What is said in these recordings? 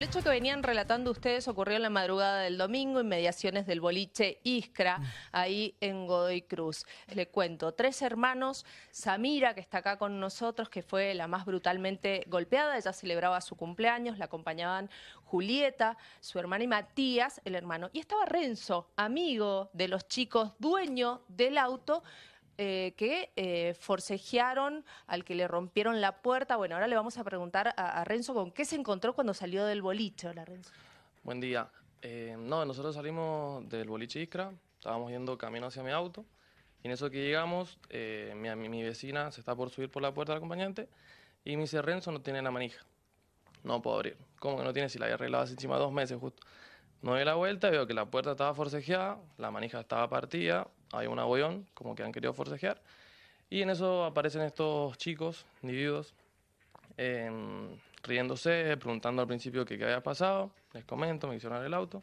El hecho que venían relatando ustedes ocurrió en la madrugada del domingo en mediaciones del boliche Iskra, mm. ahí en Godoy Cruz. Le cuento, tres hermanos, Samira, que está acá con nosotros, que fue la más brutalmente golpeada, ella celebraba su cumpleaños, la acompañaban Julieta, su hermana y Matías, el hermano. Y estaba Renzo, amigo de los chicos, dueño del auto, eh, que eh, forcejearon, al que le rompieron la puerta. Bueno, ahora le vamos a preguntar a, Renzo con qué se encontró cuando salió del boliche. Hola, Renzo. Buen día. Eh, no, nosotros salimos del boliche Iskra... estábamos yendo camino hacia mi auto. Y en eso que llegamos, mi, vecina se está por subir por la puerta del acompañante y me dice, Renzo no tiene la manija. No puedo abrir. ¿Cómo que no tiene? Si la había arreglado hace encima dos meses justo. No doy la vuelta, veo que la puerta estaba forcejeada, la manija estaba partida, hay un abollón, como que han querido forcejear. Y en eso aparecen estos chicos, individuos, em, riéndose, preguntando al principio qué había pasado. Les comento, me hicieron el auto.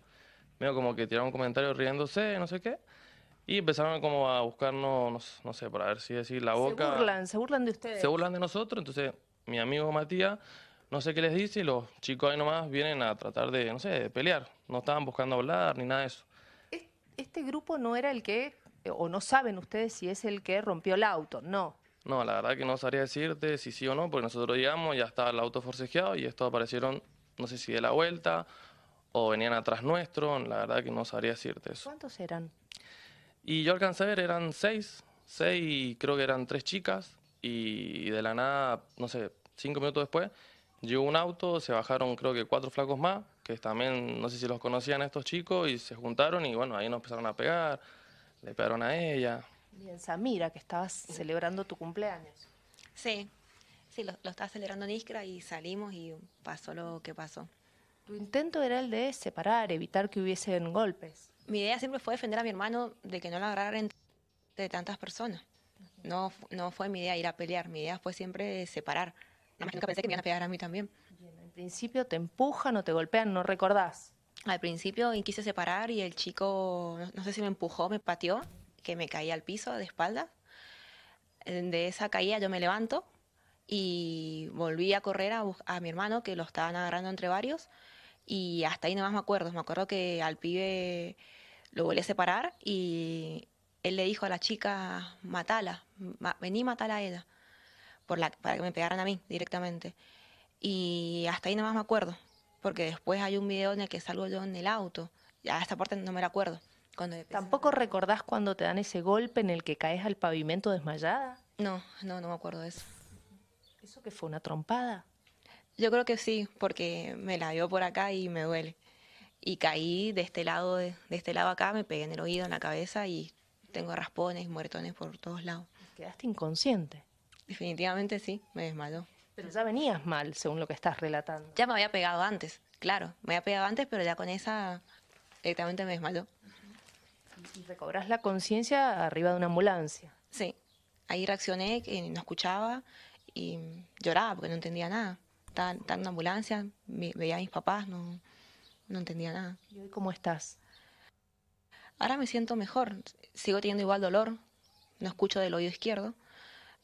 veo como que tiraron un comentario riéndose, no sé qué. Y empezaron como a buscarnos, no, sé, para ver si decir la boca. Se burlan, se burlan de ustedes. Se burlan de nosotros, entonces mi amigo Matías, no sé qué les dice, y los chicos ahí nomás vienen a tratar de, no sé, de pelear. No estaban buscando hablar ni nada de eso. ¿Este grupo no era el que eh, o no saben ustedes si es el que rompió el auto, no. No, la verdad que no sabría decirte si sí o no, porque nosotros llegamos, ya estaba el auto forcejeado y estos aparecieron, no sé si de la vuelta o venían atrás nuestro, la verdad que no sabría decirte eso. ¿Cuántos eran? Y yo alcancé a ver, eran seis, seis y creo que eran tres chicas y de la nada, no sé, cinco minutos después, llegó un auto, se bajaron creo que cuatro flacos más, que también no sé si los conocían estos chicos y se juntaron y bueno, ahí nos empezaron a pegar le pegaron a ella. Bien, Samira, que estabas celebrando tu cumpleaños. Sí, sí, lo, lo estaba celebrando en Iskra y salimos y pasó lo que pasó. Tu intento era el de separar, evitar que hubiesen golpes. Mi idea siempre fue defender a mi hermano de que no lo agarraran de tantas personas. No, no fue mi idea ir a pelear, mi idea fue siempre separar. Nunca pensé que me iban a pegar a mí también. en principio te empujan o te golpean, no recordás al principio quise separar y el chico, no, sé si me empujó, me pateó, que me caía al piso de espalda. De esa caída yo me levanto y volví a correr a, mi hermano que lo estaban agarrando entre varios y hasta ahí no más me acuerdo. Me acuerdo que al pibe lo volví a separar y él le dijo a la chica, matala, vení matala a ella, por para que me pegaran a mí directamente. Y hasta ahí no más me acuerdo porque después hay un video en el que salgo yo en el auto. Ya esta parte no me la acuerdo. ¿Tampoco recordás cuando te dan ese golpe en el que caes al pavimento desmayada? No, no, no me acuerdo de eso. ¿Eso que fue una trompada? Yo creo que sí, porque me la dio por acá y me duele. Y caí de este lado, de, este lado acá, me pegué en el oído, en la cabeza y tengo raspones, muertones por todos lados. ¿Quedaste inconsciente? Definitivamente sí, me desmayó. Pero ya venías mal, según lo que estás relatando. Ya me había pegado antes, claro. Me había pegado antes, pero ya con esa directamente me desmayó. Y recobras la conciencia arriba de una ambulancia. Sí. Ahí reaccioné, no escuchaba y lloraba porque no entendía nada. Estaba, en una ambulancia, veía a mis papás, no, no entendía nada. ¿Y hoy cómo estás? Ahora me siento mejor. Sigo teniendo igual dolor. No escucho del oído izquierdo.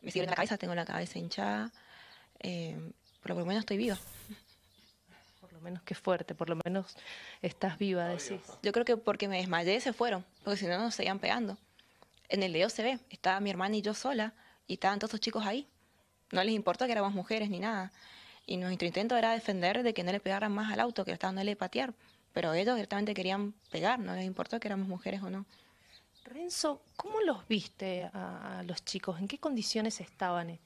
Me sigue en la cabeza, tengo la cabeza hinchada. Eh, por lo menos estoy viva. Por lo menos que fuerte, por lo menos estás viva, decís. Yo creo que porque me desmayé se fueron, porque si no nos seguían pegando. En el video se ve, estaba mi hermana y yo sola, y estaban todos los chicos ahí. No les importó que éramos mujeres ni nada. Y nuestro intento era defender de que no le pegaran más al auto, que estaban dándole le patear. Pero ellos directamente querían pegar, no les importó que éramos mujeres o no. Renzo, ¿cómo los viste a, a los chicos? ¿En qué condiciones estaban?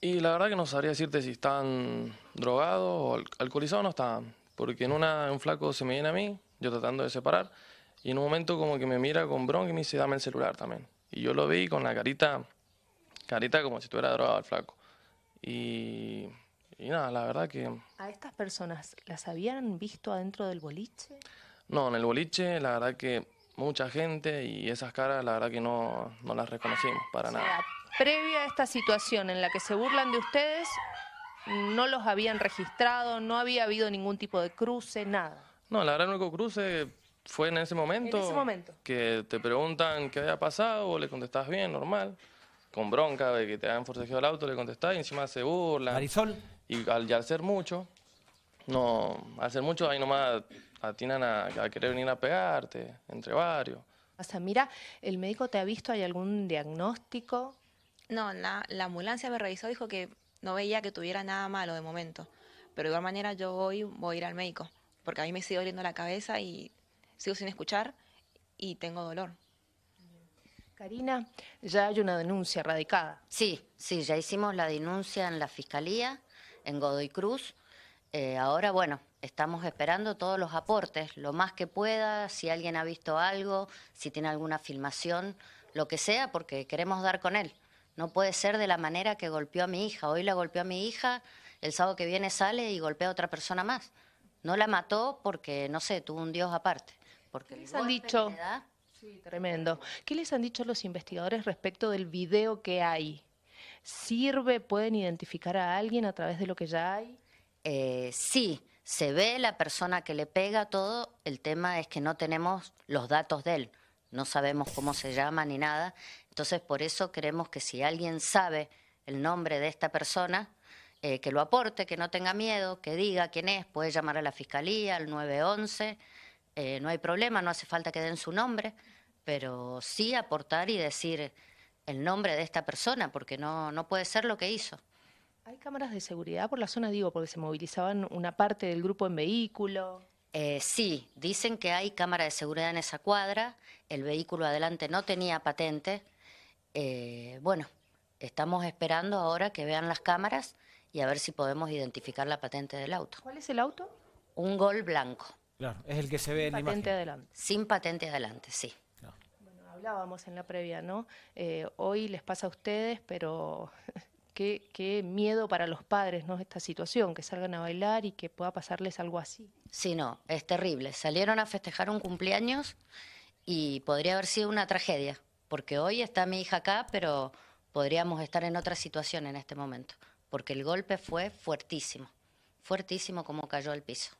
Y la verdad que no sabría decirte si están drogados o alcoholizados no están Porque en una, un flaco se me viene a mí, yo tratando de separar, y en un momento como que me mira con bronca y me dice, dame el celular también. Y yo lo vi con la carita, carita como si estuviera drogado el flaco. Y, y nada, la verdad que... ¿A estas personas las habían visto adentro del boliche? No, en el boliche la verdad que mucha gente y esas caras la verdad que no, las reconocimos para nada. Previa a esta situación en la que se burlan de ustedes, no los habían registrado, no había habido ningún tipo de cruce, nada. No, la verdad el único cruce fue en ese momento. En ese momento. Que te preguntan qué había pasado, le contestás bien, normal. Con bronca de que te han forcejeado el auto, le contestás y encima se burlan. Marisol. Y al, y al ser mucho, no, al ser mucho ahí nomás atinan a, querer venir a pegarte, entre varios. O mira, ¿el médico te ha visto? ¿Hay algún diagnóstico? No, la, la ambulancia me revisó, dijo que no veía que tuviera nada malo de momento. Pero de igual manera yo voy, voy a ir al médico, porque a mí me sigue doliendo la cabeza y sigo sin escuchar y tengo dolor. Karina, ya hay una denuncia radicada. Sí, sí, ya hicimos la denuncia en la Fiscalía, en Godoy Cruz. Eh, ahora, bueno, Estamos esperando todos los aportes, lo más que pueda, si alguien ha visto algo, si tiene alguna filmación, lo que sea, porque queremos dar con él. No puede ser de la manera que golpeó a mi hija. Hoy la golpeó a mi hija, el sábado que viene sale y golpea a otra persona más. No la mató porque, no sé, tuvo un dios aparte. ¿Qué les han dicho? tremendo. ¿Qué les han dicho los investigadores respecto del video que hay? ¿Sirve? ¿Pueden identificar a alguien a través de lo que ya hay? Eh, sí se ve la persona que le pega todo, el tema es que no tenemos los datos de él, no sabemos cómo se llama ni nada, entonces por eso queremos que si alguien sabe el nombre de esta persona, eh, que lo aporte, que no tenga miedo, que diga quién es, puede llamar a la fiscalía, al 911, eh, no hay problema, no hace falta que den su nombre, pero sí aportar y decir el nombre de esta persona, porque no, no puede ser lo que hizo. ¿Hay cámaras de seguridad por la zona? Digo, porque se movilizaban una parte del grupo en vehículo. Eh, sí, dicen que hay cámaras de seguridad en esa cuadra. El vehículo adelante no tenía patente. Eh, bueno, estamos esperando ahora que vean las cámaras y a ver si podemos identificar la patente del auto. ¿Cuál es el auto? Un gol blanco. Claro, es el que se ve Sin en patente adelante. Sin patente adelante, sí. Bueno, hablábamos en la previa, ¿no? Eh, hoy les pasa a ustedes, pero Qué, miedo para los padres, ¿no? Esta situación, que salgan a bailar y que pueda pasarles algo así. Sí, no, es terrible. Salieron a festejar un cumpleaños y podría haber sido una tragedia, porque hoy está mi hija acá, pero podríamos estar en otra situación en este momento, porque el golpe fue fuertísimo, fuertísimo como cayó al piso.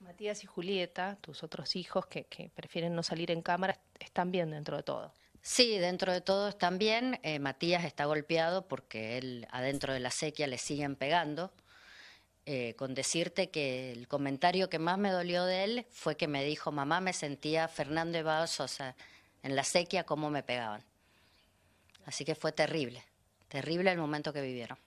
Matías y Julieta, tus otros hijos que prefieren no salir en cámara, están bien dentro de todo. Sí, dentro de todos también. Eh, Matías está golpeado porque él adentro de la sequía le siguen pegando. Eh, con decirte que el comentario que más me dolió de él fue que me dijo, mamá, me sentía Fernando o Sosa en la sequía, cómo me pegaban. Así que fue terrible, terrible el momento que vivieron.